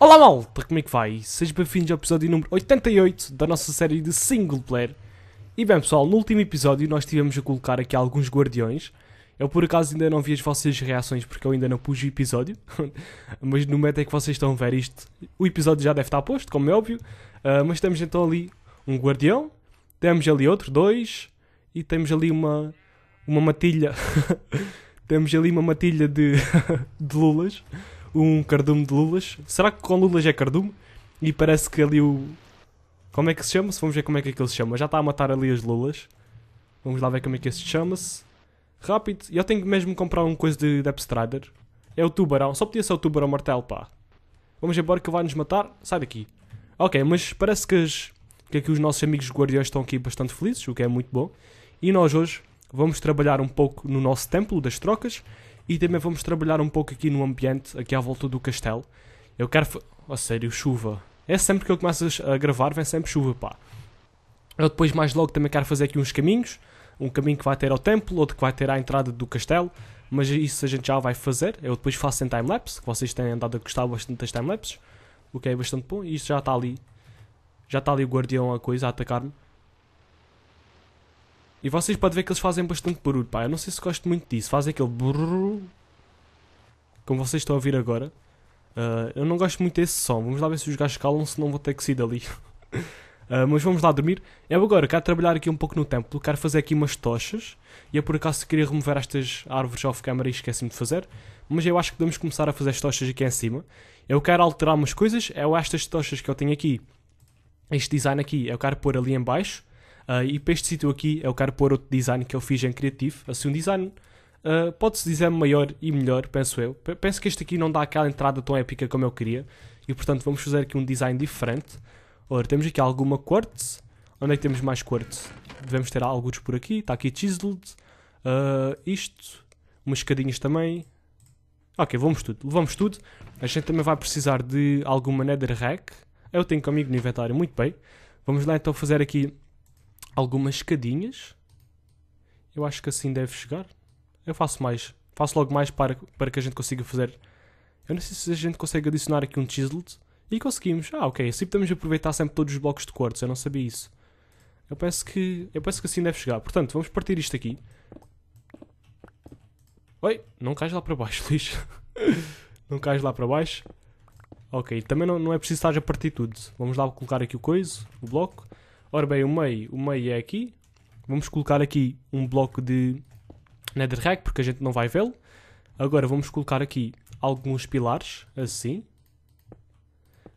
Olá malta, como é que vai? Sejam bem-vindos ao episódio número 88 da nossa série de single player. E bem pessoal, no último episódio nós tivemos a colocar aqui alguns guardiões. Eu por acaso ainda não vi as vossas reações porque eu ainda não pus o episódio. mas no momento em que vocês estão a ver isto, o episódio já deve estar posto, como é óbvio. Uh, mas temos então ali um guardião, temos ali outro, dois, e temos ali uma, uma matilha. temos ali uma matilha de, de lulas um cardume de lulas. Será que com lulas é cardume? E parece que ali o. Como é que se chama? Vamos ver como é que ele se chama. Já está a matar ali as lulas. Vamos lá ver como é que se chama-se. Rápido. Eu tenho mesmo que comprar uma coisa de Depp Strider. É o tubarão. Só podia ser o tubarão martelo, pá. Vamos embora que ele vai nos matar. Sai daqui. Ok, mas parece que, as, que aqui os nossos amigos guardiões estão aqui bastante felizes, o que é muito bom. E nós hoje vamos trabalhar um pouco no nosso templo das trocas e também vamos trabalhar um pouco aqui no ambiente, aqui à volta do castelo. Eu quero. A sério, chuva. É sempre que eu começo a gravar, vem sempre chuva, pá. Eu depois, mais logo, também quero fazer aqui uns caminhos. Um caminho que vai ter ao templo, outro que vai ter à entrada do castelo. Mas isso a gente já vai fazer. Eu depois faço em timelapse, que vocês têm andado a gostar bastante das timelapses. O que é bastante bom. E isto já está ali. Já está ali o guardião a coisa a atacar-me. E vocês podem ver que eles fazem bastante barulho, pá. Eu não sei se gosto muito disso. Fazem aquele brrr, como vocês estão a ouvir agora. Uh, eu não gosto muito desse som. Vamos lá ver se os gajos calam, se não vou ter que sair dali. uh, mas vamos lá dormir. Eu agora quero trabalhar aqui um pouco no templo, quero fazer aqui umas tochas. E eu por acaso queria remover estas árvores off-camera e esqueci-me de fazer. Mas eu acho que podemos começar a fazer as tochas aqui em cima. Eu quero alterar umas coisas, é estas tochas que eu tenho aqui. Este design aqui, eu quero pôr ali em baixo Uh, e para este sítio aqui eu quero pôr outro design que eu fiz em criativo. assim um design uh, pode-se dizer maior e melhor, penso eu. P penso que este aqui não dá aquela entrada tão épica como eu queria e portanto vamos fazer aqui um design diferente. Ora, temos aqui alguma quartz, onde é que temos mais quartz? Devemos ter alguns por aqui, está aqui chiseled, uh, isto, umas escadinhas também. Ok, vamos tudo, levamos tudo. A gente também vai precisar de alguma nether Eu tenho comigo no inventário, muito bem. Vamos lá então fazer aqui algumas escadinhas. Eu acho que assim deve chegar. Eu faço mais. Faço logo mais para, para que a gente consiga fazer. Eu não sei se a gente consegue adicionar aqui um chiseled. E conseguimos. Ah, ok. Assim podemos aproveitar sempre todos os blocos de cortes. Eu não sabia isso. Eu penso que, eu penso que assim deve chegar. Portanto, vamos partir isto aqui. Oi, não cais lá para baixo, lixo. não cais lá para baixo. Ok, também não, não é preciso estar a partir tudo. Vamos lá colocar aqui o coiso, o bloco. Ora bem, o meio, o meio é aqui. Vamos colocar aqui um bloco de netherrack, porque a gente não vai vê-lo. Agora vamos colocar aqui alguns pilares, assim.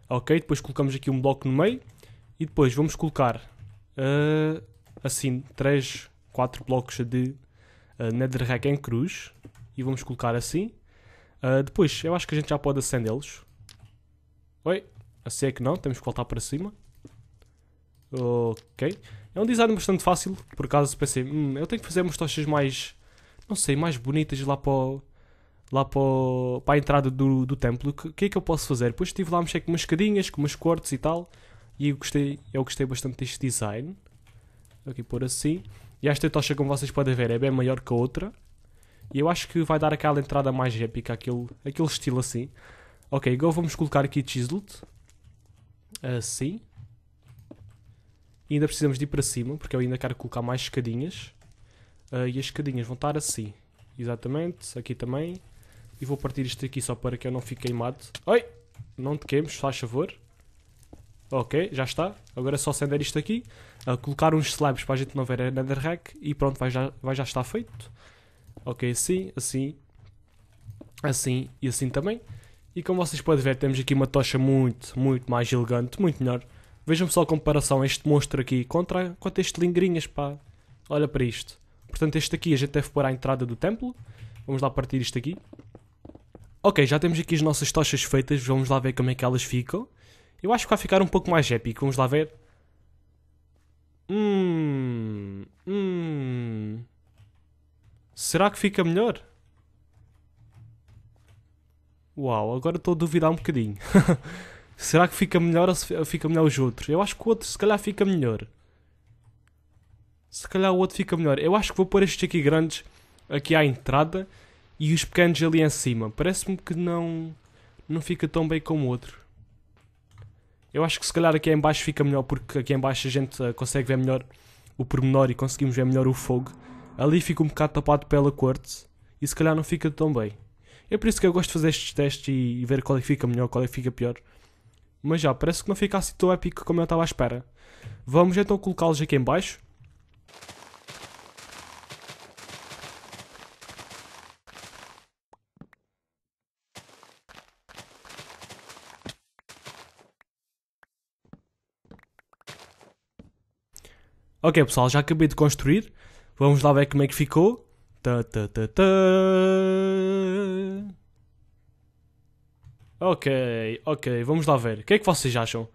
Ok, depois colocamos aqui um bloco no meio. E depois vamos colocar, uh, assim, 3, 4 blocos de uh, netherrack em cruz. E vamos colocar assim. Uh, depois, eu acho que a gente já pode acendê los Oi, assim é que não, temos que voltar para cima. Ok. É um design bastante fácil, por acaso pensei, hum, eu tenho que fazer umas tochas mais, não sei, mais bonitas lá para, o, lá para, o, para a entrada do, do templo. O que, que, é que eu posso fazer? Depois estive lá a mexer com umas escadinhas, com umas cortes e tal, e eu gostei, eu gostei bastante deste design. Aqui por assim. E esta tocha, como vocês podem ver, é bem maior que a outra. E eu acho que vai dar aquela entrada mais épica, aquele, aquele estilo assim. Ok, agora vamos colocar aqui chiseled. Assim. E ainda precisamos de ir para cima, porque eu ainda quero colocar mais escadinhas. Uh, e as escadinhas vão estar assim. Exatamente, aqui também. E vou partir isto aqui só para que eu não fique queimado. Oi! Não te queimes, faz favor. Ok, já está. Agora é só acender isto aqui. Uh, colocar uns slabs para a gente não ver a netherrack. E pronto, vai já, vai já estar feito. Ok, assim, assim. Assim e assim também. E como vocês podem ver, temos aqui uma tocha muito, muito mais elegante, muito melhor. Vejam só a comparação, este monstro aqui contra, contra este lingrinhas, pá. Olha para isto. Portanto, este aqui a gente deve pôr à entrada do templo. Vamos lá partir isto aqui. Ok, já temos aqui as nossas tochas feitas, vamos lá ver como é que elas ficam. Eu acho que vai ficar um pouco mais épico, vamos lá ver. Hum, hum. Será que fica melhor? Uau, agora estou a duvidar um bocadinho. será que fica melhor ou fica melhor os outros? Eu acho que o outro se calhar fica melhor. Se calhar o outro fica melhor. Eu acho que vou pôr estes aqui grandes aqui à entrada e os pequenos ali em cima. Parece-me que não, não fica tão bem como o outro. Eu acho que se calhar aqui em baixo fica melhor porque aqui em baixo a gente eh, consegue ver melhor o pormenor e conseguimos ver melhor o fogo. Ali fica um bocado tapado pela corte e se calhar não fica tão bem. É por isso que eu gosto de fazer estes testes e, e ver qual é que fica melhor, qual é que fica pior mas já parece que não fica assim tão épico como eu estava à espera. Vamos então colocá-los aqui em baixo. Ok pessoal, já acabei de construir. Vamos lá ver como é que ficou. Tá, tá, tá, tá. Ok, ok, vamos lá ver. O que é que vocês acham?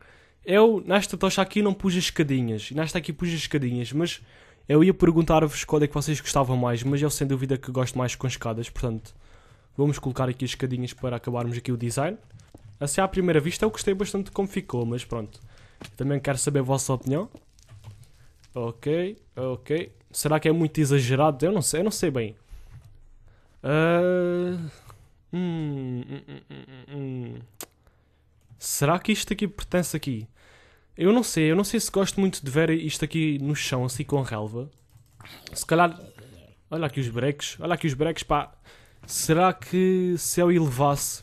Eu, nesta tocha aqui, não pus as escadinhas. Nesta aqui pus as escadinhas, mas eu ia perguntar-vos qual é que vocês gostavam mais, mas eu sem dúvida que gosto mais com escadas, portanto, vamos colocar aqui as escadinhas para acabarmos aqui o design. Assim, à primeira vista, eu gostei bastante de como ficou, mas pronto. Também quero saber a vossa opinião. Ok, ok. Será que é muito exagerado? Eu não sei, eu não sei bem. Uh... Hum hum hum, hum, hum, hum, Será que isto aqui pertence aqui? Eu não sei, eu não sei se gosto muito de ver isto aqui no chão, assim com relva. Se calhar. Olha aqui os breques, olha aqui os breques, pá. Será que se eu elevasse.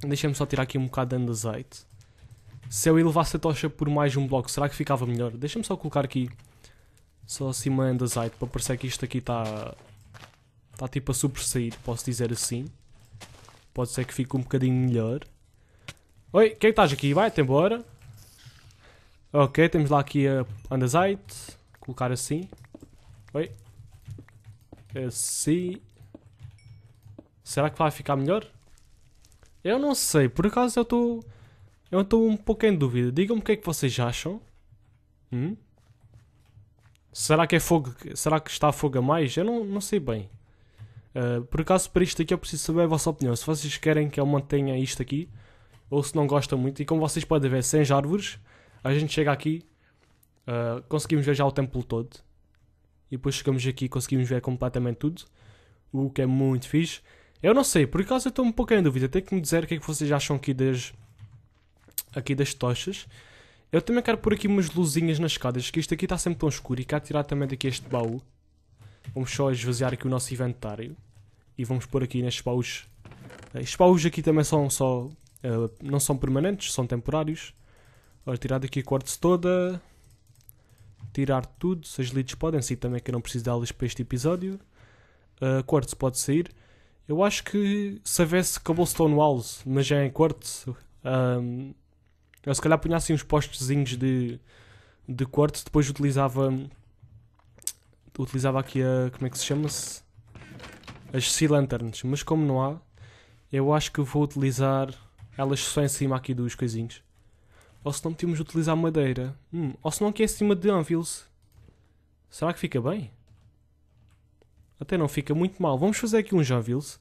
Deixa-me só tirar aqui um bocado de azeite. Se eu elevasse a tocha por mais um bloco, será que ficava melhor? Deixa-me só colocar aqui. Só acima assim andazite para parecer que isto aqui está. Está tipo a sobressair, posso dizer assim. Pode ser que fique um bocadinho melhor. Oi, quem é estás aqui? Vai-te embora. Ok, temos lá aqui a andesite. Colocar assim. Oi. Assim. Será que vai ficar melhor? Eu não sei, por acaso eu estou... Eu estou um pouco em dúvida. Digam-me o que é que vocês acham. Hum? Será que é fogo... Será que está fogo a mais? Eu não, não sei bem. Eh, por acaso, para isto aqui, eu preciso saber a vossa opinião. Se vocês querem que eu mantenha isto aqui, ou se não gostam muito, e como vocês podem ver, sem as árvores, a gente chega aqui, uh, conseguimos ver já o templo todo, e depois chegamos aqui e conseguimos ver completamente tudo, o que é muito fixe. Eu não sei, por acaso eu estou um pouco em dúvida, tenho que me dizer o que é que vocês acham aqui das, aqui das tochas. Eu também quero pôr aqui umas luzinhas nas escadas, que isto aqui está sempre tão escuro, e quero tirar também daqui este baú. Vamos só esvaziar aqui o nosso inventário. E vamos pôr aqui nestes baús. Eh, estes baús aqui também são só... Uh, não são permanentes, são temporários. Ora, tirar daqui a quartzo toda. Tirar tudo. Se as leads podem sair também, que eu não preciso delas para este episódio. Uh, quartzo pode sair. Eu acho que se houvesse cobblestone walls, mas já é em quartzo... Um, eu se calhar punhasse assim uns postezinhos de, de quartzo, depois utilizava utilizava aqui a. como é que se chama-se? As Sea Lanterns, mas como não há, eu acho que vou utilizar elas só em cima aqui dos coisinhos. Ou se não podemos utilizar madeira. Hum, ou se não aqui é cima de anvils. Será que fica bem? Até não fica muito mal. Vamos fazer aqui uns anvils.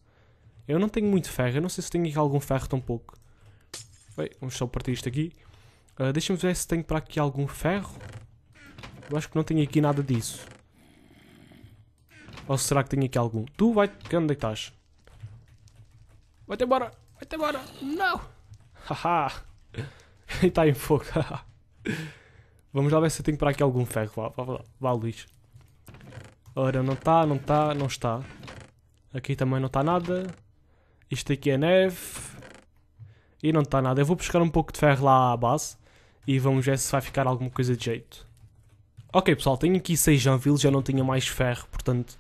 Eu não tenho muito ferro. Eu não sei se tenho aqui algum ferro tão pouco. vamos só partir isto aqui. Uh, Deixa-me ver se tenho para aqui algum ferro. Eu acho que não tenho aqui nada disso. Ou será que tem aqui algum? Tu vai. Onde é que estás? Vai-te embora! Vai-te embora! Não! Haha! e está em fogo! Vamos lá ver se eu tenho para aqui algum ferro. Vá, vá, vá, vá Luís. Ora, não está, não está, não está. Aqui também não está nada. Isto aqui é neve. E não está nada. Eu vou buscar um pouco de ferro lá à base. E vamos ver se vai ficar alguma coisa de jeito. Ok pessoal, tenho aqui 6 anvils, já não tinha mais ferro, portanto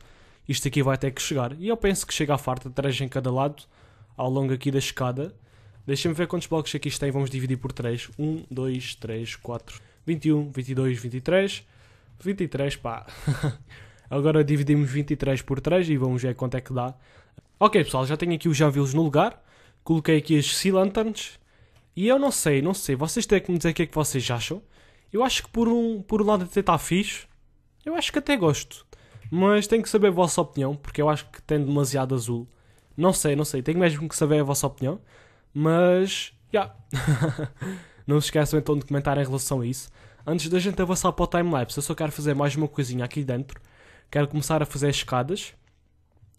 isto aqui vai ter que chegar. E eu penso que chega à farta, três em cada lado, ao longo aqui da escada. Deixem-me ver quantos blocos aqui é isto tem, vamos dividir por 3. 1, 2, 3, 4, 21, 22, 23. 23, pá. Agora dividimos 23 por 3 e vamos ver quanto é que dá. Ok, pessoal, já tenho aqui os javilos no lugar. Coloquei aqui as Sea Lanterns. E eu não sei, não sei. Vocês têm que me dizer o que é que vocês acham. Eu acho que por um, por um lado até está fixe. Eu acho que até gosto. Mas tenho que saber a vossa opinião, porque eu acho que tem demasiado azul. Não sei, não sei. Tenho mesmo que saber a vossa opinião. Mas, já. Yeah. não se esqueçam então de comentar em relação a isso. Antes da gente avançar para o timelapse, eu só quero fazer mais uma coisinha aqui dentro. Quero começar a fazer escadas.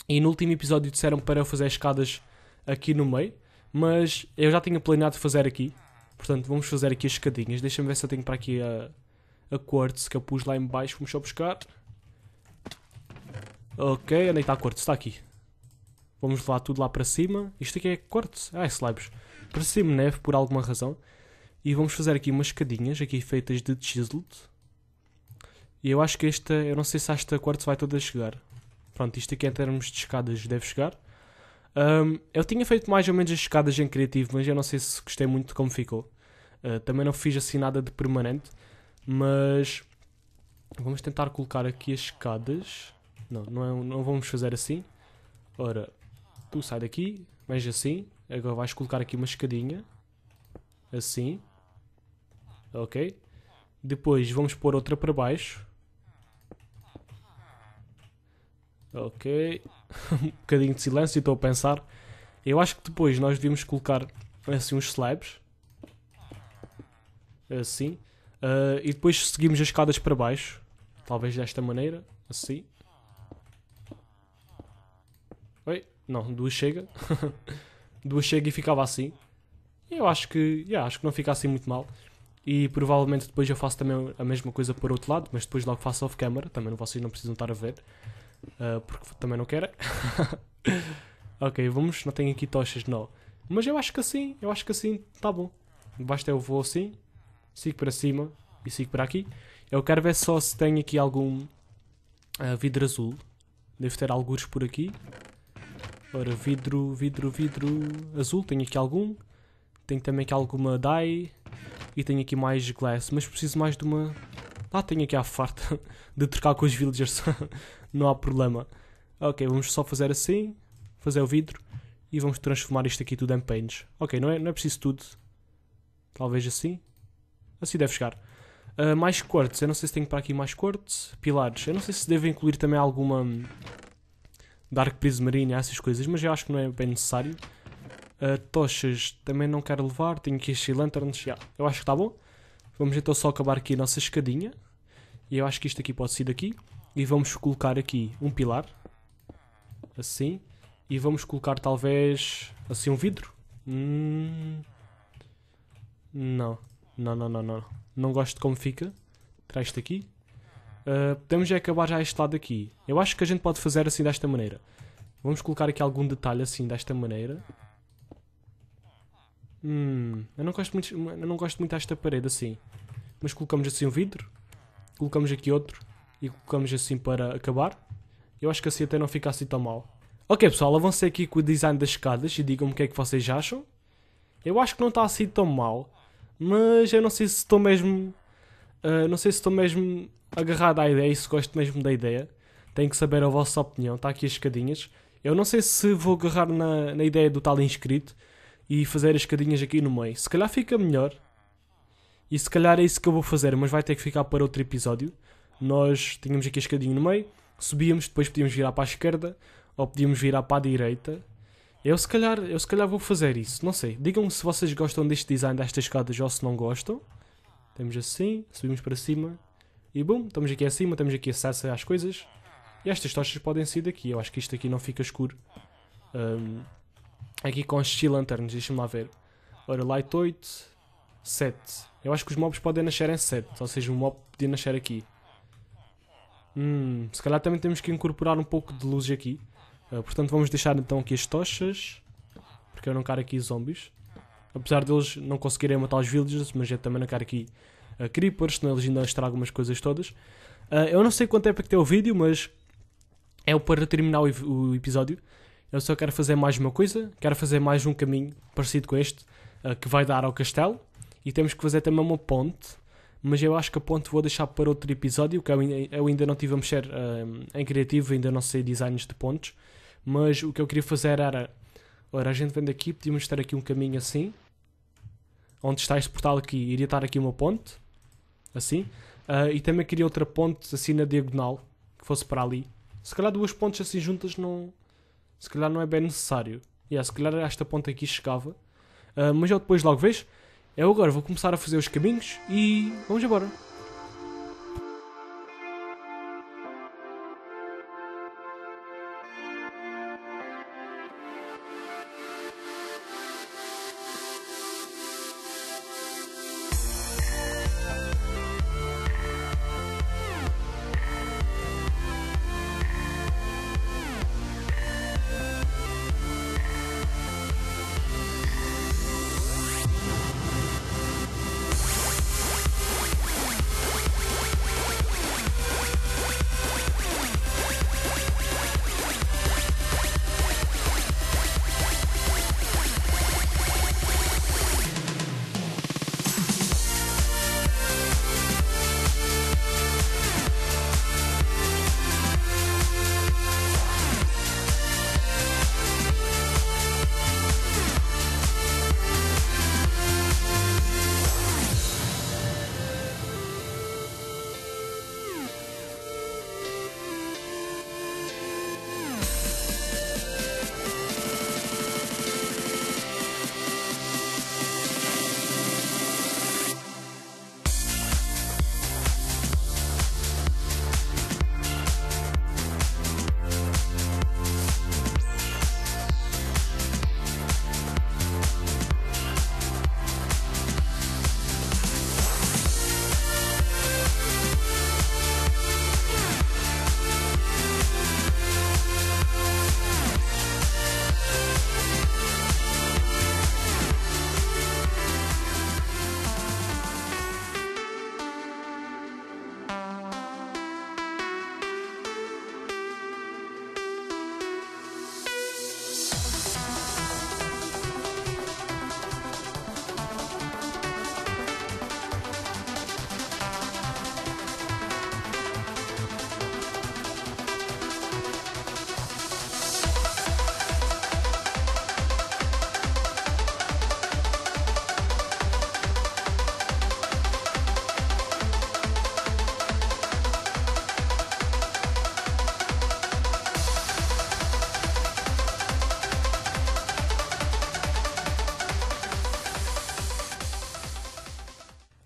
E no último episódio disseram para eu fazer escadas aqui no meio. Mas eu já tinha planeado fazer aqui. Portanto, vamos fazer aqui as escadinhas. Deixa-me ver se eu tenho para aqui a, a quartz que eu pus lá em baixo. Vamos só buscar. Ok, onde está a corte? Está aqui. Vamos levar tudo lá para cima. Isto aqui é corte. Ah, é slabs. Para cima, neve, por alguma razão. E vamos fazer aqui umas escadinhas, aqui feitas de chiseled. E eu acho que esta, eu não sei se esta quartzo vai toda chegar. Pronto, isto aqui em termos de escadas deve chegar. Um, eu tinha feito mais ou menos as escadas em criativo, mas eu não sei se gostei muito de como ficou. Uh, também não fiz assim nada de permanente, mas vamos tentar colocar aqui as escadas. Não, não, é, não vamos fazer assim. Ora, tu sai daqui, vais assim. Agora vais colocar aqui uma escadinha. Assim. Ok. Depois vamos pôr outra para baixo. Ok. um bocadinho de silêncio, estou a pensar. Eu acho que depois nós devíamos colocar assim uns slabs. Assim. Uh, e depois seguimos as escadas para baixo. Talvez desta maneira. Assim. Oi? Não, duas chega. duas chega e ficava assim. Eu acho que, yeah, acho que não fica assim muito mal. E provavelmente depois eu faço também a mesma coisa por outro lado, mas depois logo faço off camera, também vocês não precisam estar a ver, uh, porque também não querem. ok, vamos, não tenho aqui tochas, não. Mas eu acho que assim, eu acho que assim está bom. Basta eu vou assim, sigo para cima e sigo para aqui. Eu quero ver só se tem aqui algum uh, vidro azul. Devo ter alguns por aqui. Ora, vidro, vidro, vidro azul. Tenho aqui algum. Tenho também aqui alguma dye. E tenho aqui mais glass. Mas preciso mais de uma... Ah, tenho aqui a farta de trocar com os villagers. Não há problema. Ok, vamos só fazer assim. Fazer o vidro. E vamos transformar isto aqui tudo em paints. Ok, não é, não é preciso tudo. Talvez assim. Assim deve chegar. Uh, mais cortes. Eu não sei se tenho para aqui mais cortes. Pilares. Eu não sei se devo incluir também alguma Dark marinha essas coisas, mas eu acho que não é bem necessário. Uh, tochas também não quero levar, tenho que encher lanterns. Já, yeah, eu acho que está bom. Vamos então só acabar aqui a nossa escadinha. E eu acho que isto aqui pode ser daqui. E vamos colocar aqui um pilar. Assim. E vamos colocar talvez assim um vidro. Hum... Não. Não, não, não, não. Não gosto de como fica. Traz isto aqui. Ah, podemos já acabar já este lado aqui. Eu acho que a gente pode fazer assim desta maneira. Vamos colocar aqui algum detalhe assim desta maneira. Hum, eu não gosto muito, eu não gosto muito desta parede assim. Mas colocamos assim um vidro, colocamos aqui outro e colocamos assim para acabar. Eu acho que assim até não fica assim tão mal. Ok pessoal, avancei aqui com o design das escadas e digam-me o que é que vocês acham. Eu acho que não está assim tão mal, mas eu não sei se estou mesmo ah, não sei se estou mesmo agarrado à ideia e se gosto mesmo da ideia. Tenho que saber a vossa opinião. Está aqui as escadinhas. Eu não sei se vou agarrar na, na ideia do tal inscrito e fazer as escadinhas aqui no meio. Se calhar fica melhor. E se calhar é isso que eu vou fazer, mas vai ter que ficar para outro episódio. Nós tínhamos aqui a escadinha no meio, subíamos, depois podíamos virar para a esquerda ou podíamos virar para a direita. Eu se calhar, eu se calhar vou fazer isso, não sei. Digam-me se vocês gostam deste design destas escadas ou se não gostam temos assim, subimos para cima. E bum, estamos aqui acima, temos aqui acesso às coisas. E estas tochas podem sair daqui. Eu acho que isto aqui não fica escuro. Um, aqui com as Steel Lanterns, deixa-me lá ver. Ora, Light 8, 7. Eu acho que os mobs podem nascer em 7. Ou seja, um mob podia nascer aqui. Hum, se calhar também temos que incorporar um pouco de luz aqui. Uh, portanto, vamos deixar então aqui as tochas. Porque eu não quero aqui zombies apesar deles não conseguirem matar os villagers, mas é também na cara aqui a creepers, senão eles ainda estragam algumas coisas todas. Uh, eu não sei quanto tempo é que tem o vídeo, mas é para terminar o, o, episódio. Eu só quero fazer mais uma coisa, quero fazer mais um caminho parecido com este, uh, que vai dar ao castelo, e temos que fazer também uma ponte, mas eu acho que a ponte vou deixar para outro episódio, que eu, eu ainda não estive a mexer uh, em criativo, ainda não sei designs de pontes, mas o que eu queria fazer era Ora, a gente vem daqui, podíamos ter aqui um caminho assim. Onde está este portal aqui, iria estar aqui uma ponte. Assim. Uh, e também queria outra ponte assim na diagonal, que fosse para ali. Se calhar duas pontes assim juntas não... Se calhar não é bem necessário. Yeah, se calhar esta ponte aqui chegava. Uh, mas eu depois logo vejo. Eu agora vou começar a fazer os caminhos e vamos embora.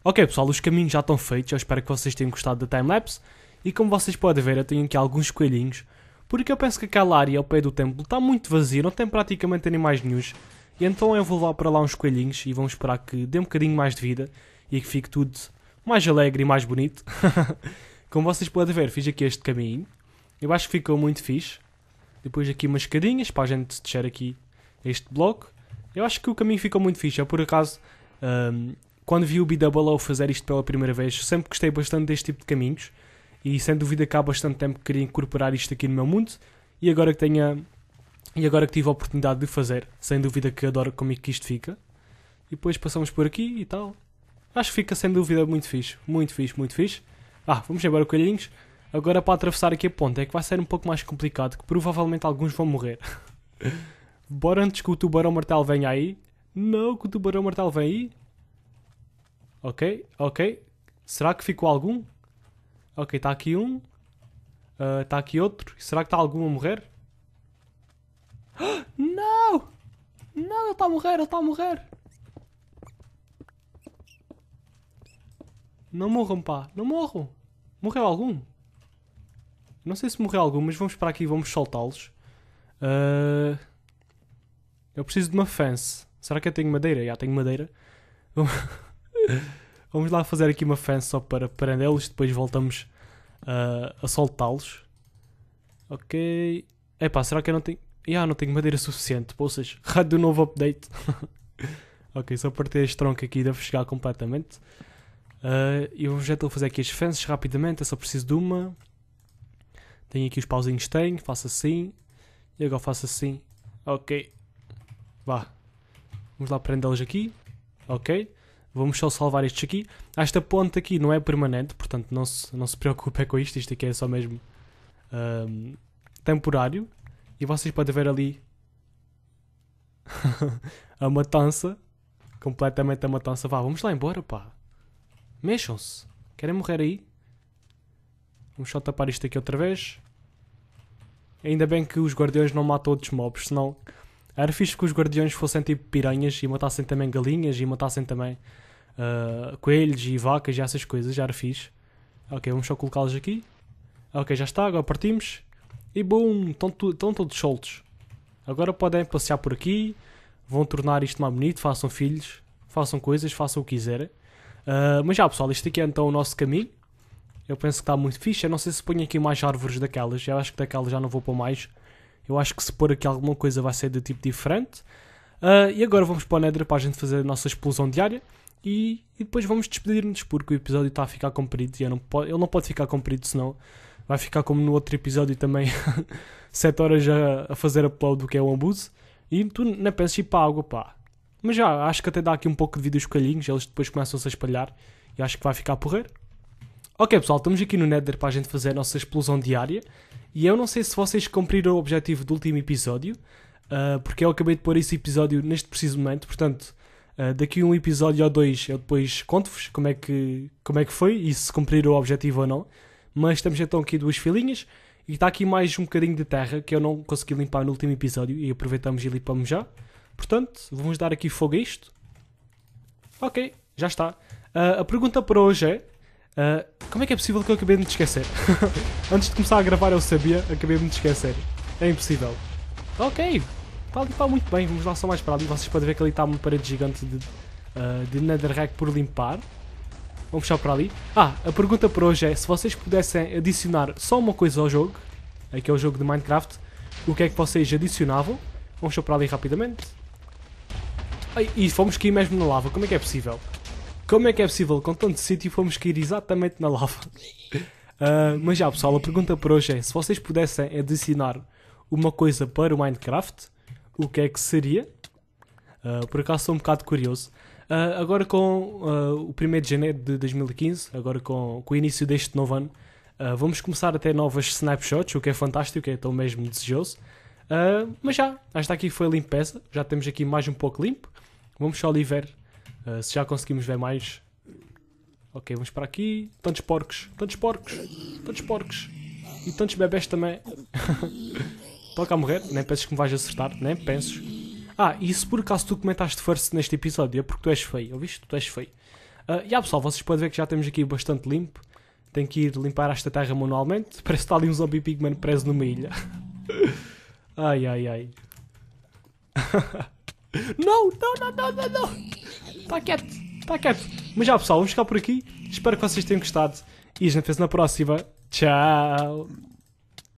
Ok pessoal, os caminhos já estão feitos, eu espero que vocês tenham gostado da timelapse. E como vocês podem ver, eu tenho aqui alguns coelhinhos, porque eu penso que aquela área ao pé do templo está muito vazia, não tem praticamente animais nenhums. E então eu vou levar para lá uns coelhinhos e vamos esperar que dê um bocadinho mais de vida e que fique tudo mais alegre e mais bonito. Como vocês podem ver, fiz aqui este caminho. Eu acho que ficou muito fixe. Depois aqui umas escadinhas para a gente deixar aqui este bloco. Eu acho que o caminho ficou muito fixe. Eu por acaso um, quando vi o BWO fazer isto pela primeira vez, sempre gostei bastante deste tipo de caminhos e sem dúvida que há bastante tempo que queria incorporar isto aqui no meu mundo e agora que tenha e agora que tive a oportunidade de fazer, sem dúvida que adoro como é que isto fica. E depois passamos por aqui e tal. Acho que fica sem dúvida muito fixe, muito fixe, muito fixe. Ah, vamos embora coelhinhos. Agora para atravessar aqui a ponta é que vai ser um pouco mais complicado, que provavelmente alguns vão morrer. Bora antes que o tubarão martelo venha aí. Não, que o tubarão martelo venha aí. Ok, ok. Será que ficou algum? Ok, está aqui um. Está ah, uh, aqui outro. Será que está algum a morrer? Não! Não, ele está a morrer, ele está a morrer. Não morram, pá. Não morram. Morreu algum? Não sei se morreu algum, mas vamos para aqui e vamos soltá-los. Uh... Eu preciso de uma fence. Será que eu tenho madeira? Já tenho madeira. Vamos lá fazer aqui uma fence só para prendê-los, depois voltamos uh, a soltá-los. Ok. Epá, será que eu não tenho. Ah, não tenho madeira suficiente. seja, rádio novo update. ok, só para ter este tronco aqui deve chegar completamente. Uh, eu já estou a fazer aqui as fences rapidamente, eu só preciso de uma. Tenho aqui os pauzinhos, tenho, faço assim. E agora faço assim. Ok. Vá. Vamos lá prendê-los aqui. Ok vamos só salvar estes aqui. Ah, esta ponte aqui não é permanente, portanto não se, não se preocupe com isto, isto aqui é só mesmo um, temporário. E vocês podem ver ali a matança, completamente a matança. Vá, vamos lá embora, pá. Mexam-se, querem morrer aí? Vamos só tapar isto aqui outra vez. Ainda bem que os guardiões não matam outros mobs, senão era fixe que os guardiões fossem tipo piranhas e matassem também galinhas e matassem também uh, coelhos e vacas e essas coisas, já era fixe. Ok, vamos só colocá-los aqui. Ok, já está, agora partimos. E boom, estão, todos soltos. Agora podem passear por aqui, vão tornar isto mais bonito, façam filhos, façam coisas, façam o que quiserem. Uh, mas já pessoal, isto aqui é então o nosso caminho. Eu penso que está muito fixe. Eu não sei se ponho aqui mais árvores daquelas. Eu acho que daquelas já não vou pôr mais. Eu acho que se pôr aqui alguma coisa vai ser de tipo diferente. Uh, e agora vamos para o Nether para a gente fazer a nossa explosão diária. E, e depois vamos despedir-nos porque o episódio está a ficar comprido e não pode, ele não pode ficar comprido senão vai ficar como no outro episódio também 7 horas a, a fazer upload do que é o abuso e tu não pensas ir para a água pá mas já acho que até dá aqui um pouco de vida os calhinhos eles depois começam-se a espalhar e acho que vai ficar porrer Ok pessoal, estamos aqui no Nether para a gente fazer a nossa explosão diária e eu não sei se vocês cumpriram o objetivo do último episódio uh, porque eu acabei de pôr esse episódio neste preciso momento portanto ah, daqui um episódio ou dois eu depois conto-vos como, é que, como é que foi e se cumprir o objetivo ou não. Mas estamos então aqui duas filinhas e está aqui mais um bocadinho de terra que eu não consegui limpar no último episódio e aproveitamos e limpamos já. Portanto, vamos dar aqui fogo a isto. Ok, já está. Uh, a pergunta para hoje é: uh, como é que é possível que eu acabei de me esquecer? Antes de começar a gravar eu sabia, acabei de me esquecer. É impossível. Ok, ali está muito bem, vamos lá só mais para ali. Vocês podem ver que ali está uma parede gigante de, uh, de netherrack por limpar. Vamos só para ali. Ah, a pergunta para hoje é, se vocês pudessem adicionar só uma coisa ao jogo, aqui é, é o jogo de Minecraft, o que é que vocês adicionavam? Vamos só para ali rapidamente. Ai, e fomos cair mesmo na lava, como é que é possível? Como é que é possível, com tanto sítio, fomos cair exatamente na lava? Uh, mas já pessoal, a pergunta para hoje é, se vocês pudessem adicionar uma coisa para o Minecraft, o que é que seria. Uh, por acaso sou um bocado curioso. Uh, agora com uh, o 1 de janeiro de 2015, agora com, com o início deste novo ano, vamos começar a ter novas snapshots, o que é fantástico, que é tão mesmo desejoso. mas já, esta aqui foi a limpeza, já temos aqui mais um pouco limpo. Vamos só ali ver se já conseguimos ver mais. Ok, vamos para aqui. Tantos porcos, tantos porcos, tantos porcos. E tantos bebés também. toca a morrer, nem penses que me vais acertar, nem penses. Ah, e se por acaso tu comentaste first neste episódio é porque tu és feio, ouviste? Tu és feio. Uh, e pessoal, vocês podem ver que já temos aqui bastante limpo. Tenho que ir limpar esta terra manualmente. Parece que está ali um zombie pigman preso numa ilha. ai, ai, ai. não, não, não, não, não, não. Está quieto, está quieto. Mas já, pessoal, vamos ficar por aqui. Espero que vocês tenham gostado. E a gente vê-se na próxima. Tchau.